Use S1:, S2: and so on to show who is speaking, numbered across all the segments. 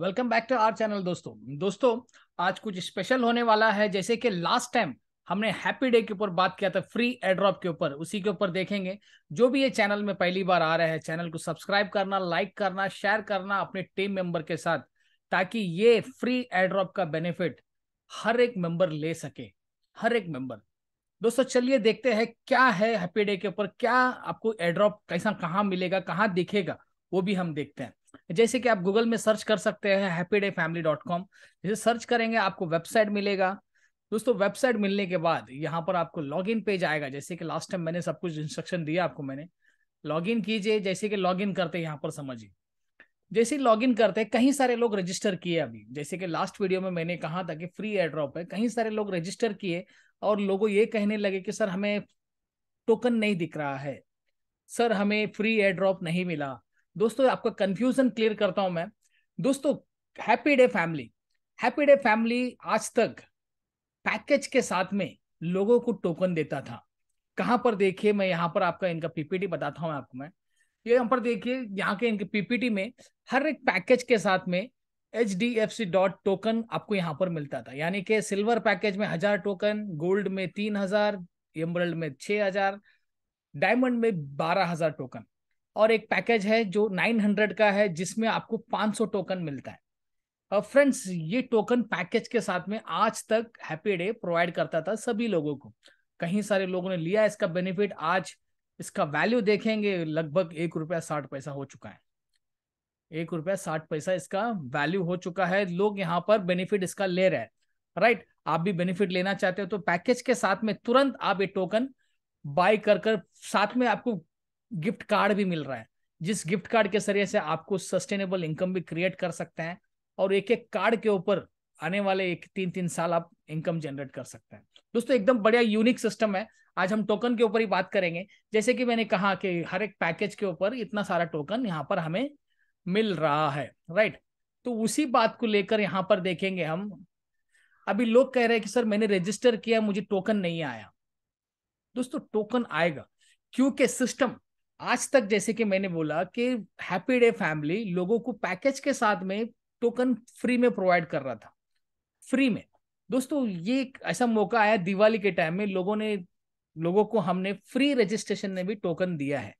S1: Welcome back to our channel दोस्तों दोस्तों आज कुछ स्पेशल होने वाला है जैसे कि लास्ट टाइम हमने हैप्पी डे के ऊपर बात किया था फ्री एड्रॉप के ऊपर उसी के ऊपर देखेंगे जो भी ये चैनल में पहली बार आ रहा है चैनल को सब्सक्राइब करना लाइक करना शेयर करना अपने टीम मेंबर के साथ ताकि ये फ्री एड्रॉप का बेनिफिट हर एक मेंबर ले सके हर एक मेंबर दोस्तों चलिए देखते हैं क्या है हैप्पी डे के ऊपर क्या आपको एड्रॉप कैसा कहाँ मिलेगा कहाँ दिखेगा वो भी हम देखते हैं जैसे कि आप गूगल में सर्च कर सकते हैं happy day family dot com जैसे सर्च करेंगे आपको वेबसाइट मिलेगा दोस्तों वेबसाइट मिलने के बाद यहाँ पर आपको लॉग इन पेज आएगा जैसे कि लास्ट टाइम मैंने सब कुछ इंस्ट्रक्शन दिया आपको मैंने लॉग इन कीजिए जैसे कि लॉग इन करते यहाँ पर समझिए जैसे लॉग इन करते कहीं सारे लोग रजिस्टर किए अभी जैसे कि लास्ट वीडियो में मैंने कहा था कि फ्री एयर ड्रॉप है कहीं सारे लोग रजिस्टर किए और लोगों ये कहने लगे कि सर हमें टोकन नहीं दिख रहा है सर हमें फ्री एयर ड्रॉप नहीं मिला दोस्तों आपका कंफ्यूजन क्लियर करता हूं मैं दोस्तों happy day family happy day family आज तक पैकेज के साथ में लोगों को टोकन देता था कहां पर देखिए मैं यहाँ पर आपका इनका पीपीटी बताता हूँ आपको मैं ये यहाँ पर देखिए यहाँ के इनके पीपीटी में हर एक पैकेज के साथ में H D F C dot token आपको यहाँ पर मिलता था यानी कि सिल्वर पैकेज में हजार टोकन गोल्ड में तीन हजार एमरल्ड में छह हजार डायमंड में बारह हजार टोकन और एक पैकेज है जो 900 का है जिसमें आपको 500 टोकन मिलता है फ्रेंड्स ये टोकन पैकेज के साथ में आज तक हैप्पी डे प्रोवाइड करता था सभी लोगों को कहीं सारे लोगों ने लिया इसका बेनिफिट आज इसका वैल्यू देखेंगे लगभग एक रुपया साठ पैसा हो चुका है एक रुपया साठ पैसा इसका वैल्यू हो चुका है लोग यहाँ पर बेनिफिट इसका ले रहे हैं राइट आप भी बेनिफिट लेना चाहते हो तो पैकेज के साथ में तुरंत आप ये टोकन बाय कर कर साथ में आपको गिफ्ट कार्ड भी मिल रहा है जिस गिफ्ट कार्ड के जरिए से आपको सस्टेनेबल इनकम भी क्रिएट कर सकते हैं और एक एक कार्ड के ऊपर आने वाले एक तीन तीन साल आप इनकम जनरेट कर सकते हैं दोस्तों एकदम बढ़िया यूनिक सिस्टम है आज हम टोकन के ऊपर ही बात करेंगे जैसे कि मैंने कहा कि हर एक पैकेज के ऊपर इतना सारा टोकन यहाँ पर हमें मिल रहा है राइट तो उसी बात को लेकर यहाँ पर देखेंगे हम अभी लोग कह रहे हैं कि सर मैंने रजिस्टर किया मुझे टोकन नहीं आया दोस्तों टोकन आएगा क्योंकि सिस्टम आज तक जैसे कि मैंने बोला कि हैप्पी डे फैमिली लोगों को पैकेज के साथ में टोकन फ्री में प्रोवाइड कर रहा था फ्री में दोस्तों ये एक ऐसा मौका आया दिवाली के टाइम में लोगों ने लोगों को हमने फ्री रजिस्ट्रेशन में भी टोकन दिया है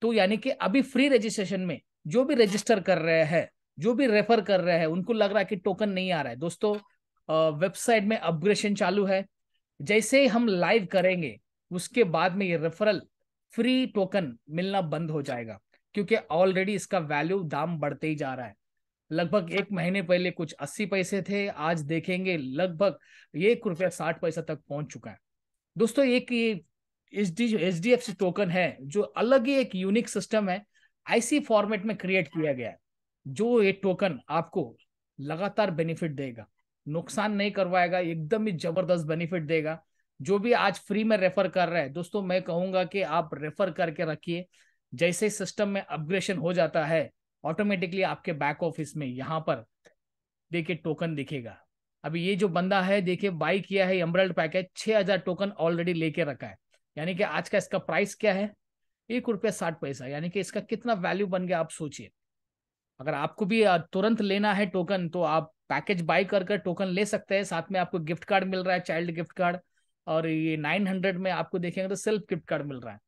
S1: तो यानी कि अभी फ्री रजिस्ट्रेशन में जो भी रजिस्टर कर रहे हैं जो भी रेफर कर रहे हैं उनको लग रहा है कि टोकन नहीं आ रहा है दोस्तों वेबसाइट में अपग्रेशन चालू है जैसे हम लाइव करेंगे उसके बाद में ये रेफरल फ्री टोकन मिलना बंद हो जाएगा क्योंकि ऑलरेडी इसका वैल्यू दाम बढ़ते ही जा रहा है लगभग एक महीने पहले कुछ अस्सी पैसे थे आज देखेंगे लगभग एक रुपया साठ पैसा तक पहुंच चुका है दोस्तों एक ये H D F C token है जो अलग ही एक यूनिक सिस्टम है आईसी फॉर्मेट में क्रिएट किया गया है जो ये टोकन आपको लगातार बेनिफिट देगा नुकसान नहीं करवाएगा एकदम ही जबरदस्त बेनिफिट देगा जो भी आज फ्री में रेफर कर रहा है दोस्तों मैं कहूंगा कि आप रेफर करके रखिए जैसे सिस्टम में अपग्रेशन हो जाता है ऑटोमेटिकली आपके बैक ऑफिस में यहाँ पर देखिए टोकन दिखेगा अभी ये जो बंदा है देखिए बाई किया है एम्ब्रल्ड पैकेज हजार टोकन ऑलरेडी लेके रखा है यानी कि आज का इसका प्राइस क्या है एक रुपया साठ पैसा यानी कि इसका कितना वैल्यू बन गया आप सोचिए अगर आपको भी तुरंत लेना है टोकन तो आप पैकेज बाई कर कर टोकन ले सकते हैं साथ में आपको गिफ्ट कार्ड मिल रहा है चाइल्ड गिफ्ट कार्ड और ये नाइन हंड्रेड में आपको देखेंगे तो सेल्फ गिफ्ट कार्ड मिल रहा है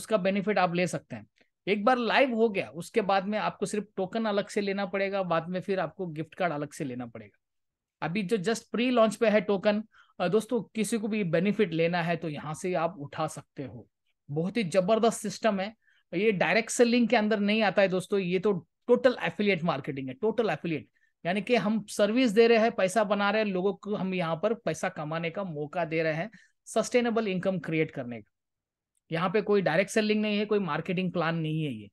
S1: उसका बेनिफिट आप ले सकते हैं एक बार लाइव हो गया उसके बाद में आपको सिर्फ टोकन अलग से लेना पड़ेगा बाद में फिर आपको गिफ्ट कार्ड अलग से लेना पड़ेगा अभी जो जस्ट प्री लॉन्च पे है टोकन दोस्तों किसी को भी बेनिफिट लेना है तो यहाँ से आप उठा सकते हो बहुत ही जबरदस्त सिस्टम है ये डायरेक्ट सेलिंग के अंदर नहीं आता है दोस्तों ये तो टोटल एफिलिएट मार्केटिंग है टोटल एफिलिएट यानी कि हम सर्विस दे रहे हैं पैसा बना रहे हैं लोगों को हम यहाँ पर पैसा कमाने का मौका दे रहे हैं सस्टेनेबल इनकम क्रिएट करने का यहाँ पे कोई डायरेक्ट सेलिंग नहीं है कोई मार्केटिंग प्लान नहीं है ये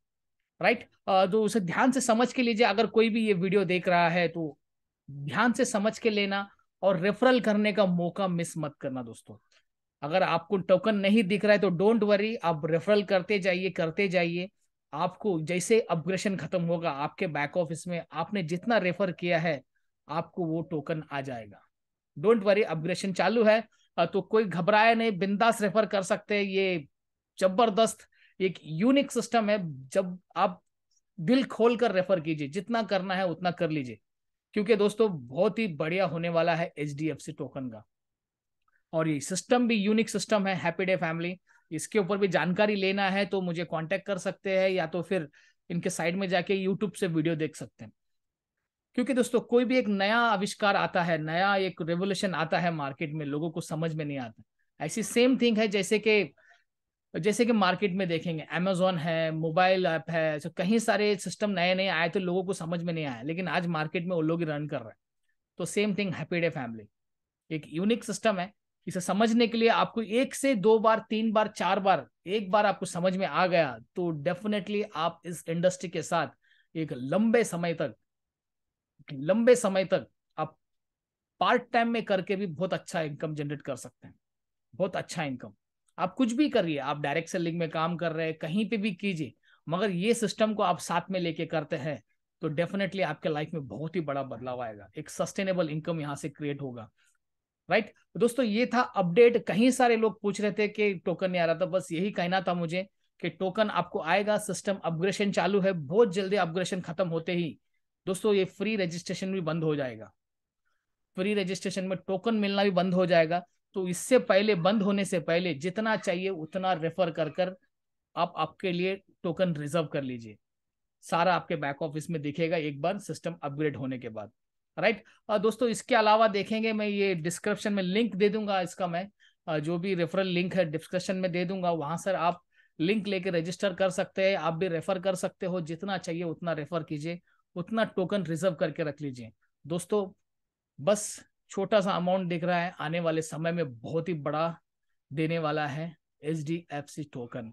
S1: राइट तो उसे ध्यान से समझ के लीजिए अगर कोई भी ये वीडियो देख रहा है तो ध्यान से समझ के लेना और रेफरल करने का मौका मिस मत करना दोस्तों अगर आपको टोकन नहीं दिख रहा है तो डोंट वरी आप रेफरल करते जाइए करते जाइए आपको जैसे अपग्रेशन खत्म होगा आपके बैक ऑफिस में आपने जितना रेफर किया है आपको वो टोकन आ जाएगा डोंट वरी अपग्रेशन चालू है तो कोई घबराए नहीं बिंदास रेफर कर सकते हैं ये जबरदस्त एक यूनिक सिस्टम है जब आप दिल खोल कर रेफर कीजिए जितना करना है उतना कर लीजिए क्योंकि दोस्तों बहुत ही बढ़िया होने वाला है एच टोकन का और ये सिस्टम भी यूनिक सिस्टम है हैप्पी डे फैमिली इसके ऊपर भी जानकारी लेना है तो मुझे कांटेक्ट कर सकते हैं या तो फिर इनके साइड में जाके यूट्यूब से वीडियो देख सकते हैं क्योंकि दोस्तों कोई भी एक नया आविष्कार आता है नया एक रेवोल्यूशन आता है मार्केट में लोगों को समझ में नहीं आता ऐसी सेम थिंग है जैसे कि जैसे कि मार्केट में देखेंगे अमेजोन है मोबाइल ऐप है तो कहीं सारे सिस्टम नए नए आए तो लोगों को समझ में नहीं आया लेकिन आज मार्केट में वो लोग रन कर रहे हैं तो same thing happy day family एक यूनिक सिस्टम है इसे समझने के लिए आपको एक से दो बार तीन बार चार बार एक बार आपको समझ में आ गया तो डेफिनेटली आप इस इंडस्ट्री के साथ एक लंबे समय तक लंबे समय तक आप पार्ट टाइम में करके भी बहुत अच्छा इनकम जनरेट कर सकते हैं बहुत अच्छा इनकम आप कुछ भी करिए आप डायरेक्ट सेलिंग में काम कर रहे हैं कहीं पे भी कीजिए मगर ये सिस्टम को आप साथ में लेके करते हैं तो डेफिनेटली आपके लाइफ में बहुत ही बड़ा बदलाव आएगा एक सस्टेनेबल इनकम यहाँ से क्रिएट होगा राइट right? तो दोस्तों ये था अपडेट कहीं सारे लोग पूछ रहे थे कि टोकन नहीं आ रहा था बस यही कहना था मुझे कि टोकन आपको आएगा सिस्टम अपग्रेशन चालू है बहुत जल्दी अपग्रेशन खत्म होते ही दोस्तों ये फ्री रजिस्ट्रेशन भी बंद हो जाएगा फ्री रजिस्ट्रेशन में टोकन मिलना भी बंद हो जाएगा तो इससे पहले बंद होने से पहले जितना चाहिए उतना रेफर कर कर आप आपके लिए टोकन रिजर्व कर लीजिए सारा आपके बैक ऑफिस में दिखेगा एक बार सिस्टम अपग्रेड होने के बाद राइट और दोस्तों इसके अलावा देखेंगे मैं ये डिस्क्रिप्शन में लिंक दे दूंगा इसका मैं जो भी रेफरल लिंक है डिस्क्रिप्शन में दे दूंगा वहां सर आप लिंक लेके रजिस्टर कर सकते हैं आप भी रेफर कर सकते हो जितना चाहिए उतना रेफर कीजिए उतना टोकन रिजर्व करके रख लीजिए दोस्तों बस छोटा सा अमाउंट दिख रहा है आने वाले समय में बहुत ही बड़ा देने वाला है H D F C token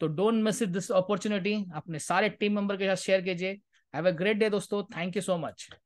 S1: तो डोंट मिस दिस अपॉर्चुनिटी अपने सारे टीम मेंबर के साथ शेयर कीजिए हैव अ ग्रेट डे दोस्तों थैंक यू सो मच